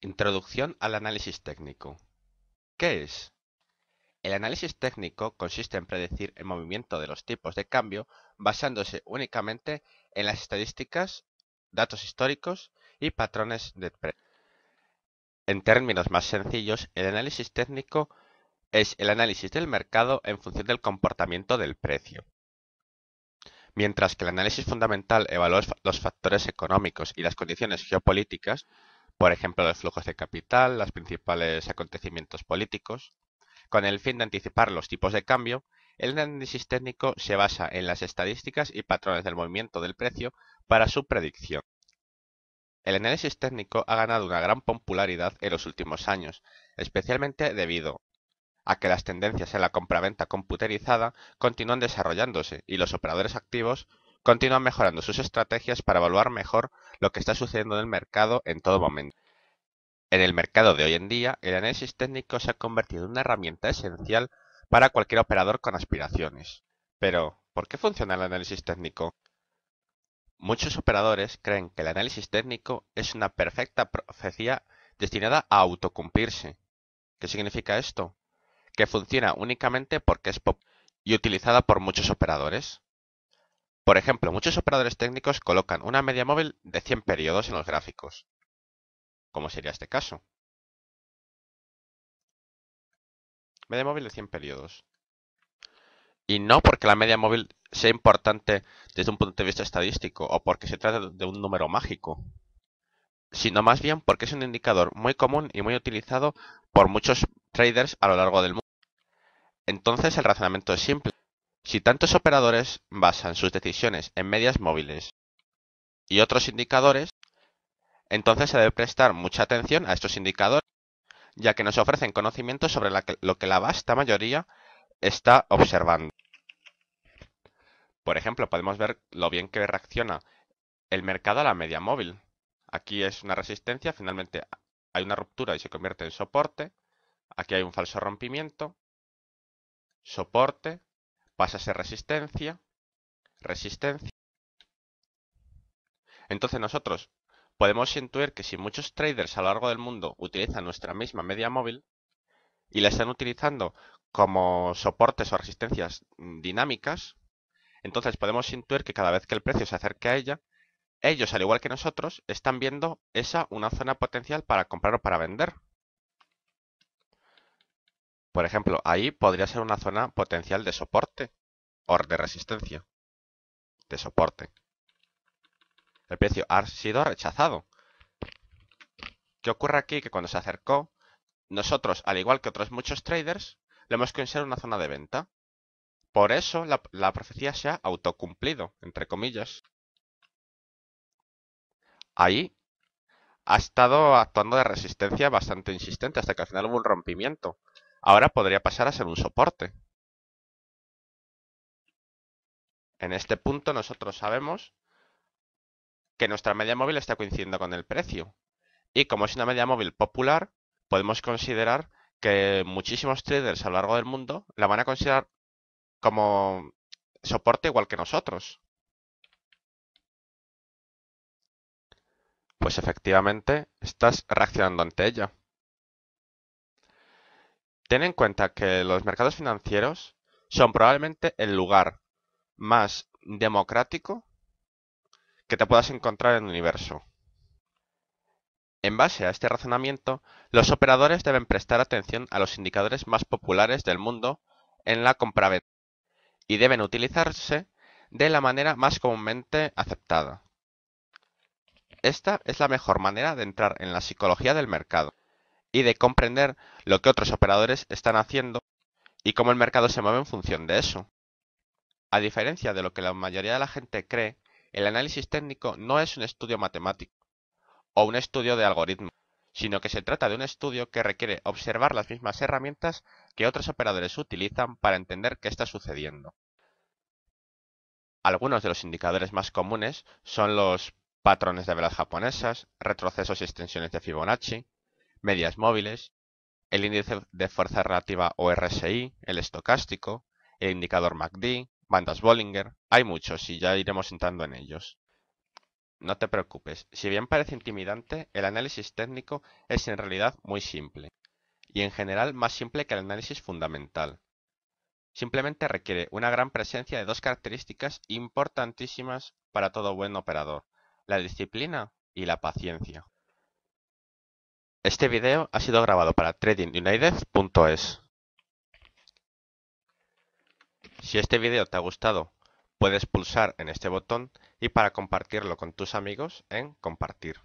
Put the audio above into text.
Introducción al análisis técnico. ¿Qué es? El análisis técnico consiste en predecir el movimiento de los tipos de cambio basándose únicamente en las estadísticas, datos históricos y patrones de precio. En términos más sencillos, el análisis técnico es el análisis del mercado en función del comportamiento del precio. Mientras que el análisis fundamental evalúa los factores económicos y las condiciones geopolíticas, por ejemplo los flujos de capital, los principales acontecimientos políticos. Con el fin de anticipar los tipos de cambio, el análisis técnico se basa en las estadísticas y patrones del movimiento del precio para su predicción. El análisis técnico ha ganado una gran popularidad en los últimos años, especialmente debido a que las tendencias en la compraventa computerizada continúan desarrollándose y los operadores activos continúan mejorando sus estrategias para evaluar mejor lo que está sucediendo en el mercado en todo momento. En el mercado de hoy en día, el análisis técnico se ha convertido en una herramienta esencial para cualquier operador con aspiraciones. Pero, ¿por qué funciona el análisis técnico? Muchos operadores creen que el análisis técnico es una perfecta profecía destinada a autocumplirse. ¿Qué significa esto? Que funciona únicamente porque es popular y utilizada por muchos operadores. Por ejemplo, muchos operadores técnicos colocan una media móvil de 100 periodos en los gráficos, como sería este caso. Media móvil de 100 periodos. Y no porque la media móvil sea importante desde un punto de vista estadístico o porque se trata de un número mágico, sino más bien porque es un indicador muy común y muy utilizado por muchos traders a lo largo del mundo. Entonces el razonamiento es simple. Si tantos operadores basan sus decisiones en medias móviles y otros indicadores, entonces se debe prestar mucha atención a estos indicadores, ya que nos ofrecen conocimiento sobre lo que la vasta mayoría está observando. Por ejemplo, podemos ver lo bien que reacciona el mercado a la media móvil. Aquí es una resistencia, finalmente hay una ruptura y se convierte en soporte. Aquí hay un falso rompimiento, soporte, pasa a ser resistencia, resistencia. Entonces nosotros podemos intuir que si muchos traders a lo largo del mundo utilizan nuestra misma media móvil y la están utilizando como soportes o resistencias dinámicas, entonces podemos intuir que cada vez que el precio se acerque a ella, ellos, al igual que nosotros, están viendo esa una zona potencial para comprar o para vender. Por ejemplo, ahí podría ser una zona potencial de soporte o de resistencia. De soporte. El precio ha sido rechazado. ¿Qué ocurre aquí? Que cuando se acercó, nosotros, al igual que otros muchos traders, le hemos considerado una zona de venta. Por eso la, la profecía se ha autocumplido, entre comillas. Ahí ha estado actuando de resistencia bastante insistente hasta que al final hubo un rompimiento. Ahora podría pasar a ser un soporte. En este punto nosotros sabemos que nuestra media móvil está coincidiendo con el precio. Y como es una media móvil popular, podemos considerar que muchísimos traders a lo largo del mundo la van a considerar como soporte igual que nosotros. Pues efectivamente, estás reaccionando ante ella. Ten en cuenta que los mercados financieros son probablemente el lugar más democrático que te puedas encontrar en el universo. En base a este razonamiento, los operadores deben prestar atención a los indicadores más populares del mundo en la compraventa y deben utilizarse de la manera más comúnmente aceptada. Esta es la mejor manera de entrar en la psicología del mercado y de comprender lo que otros operadores están haciendo y cómo el mercado se mueve en función de eso. A diferencia de lo que la mayoría de la gente cree, el análisis técnico no es un estudio matemático o un estudio de algoritmos, sino que se trata de un estudio que requiere observar las mismas herramientas que otros operadores utilizan para entender qué está sucediendo. Algunos de los indicadores más comunes son los patrones de velas japonesas, retrocesos y extensiones de Fibonacci, medias móviles, el índice de fuerza relativa o RSI, el estocástico, el indicador MACD, bandas Bollinger, hay muchos y ya iremos entrando en ellos. No te preocupes, si bien parece intimidante, el análisis técnico es en realidad muy simple, y en general más simple que el análisis fundamental. Simplemente requiere una gran presencia de dos características importantísimas para todo buen operador, la disciplina y la paciencia. Este video ha sido grabado para tradingunited.es. Si este video te ha gustado, puedes pulsar en este botón y para compartirlo con tus amigos en compartir.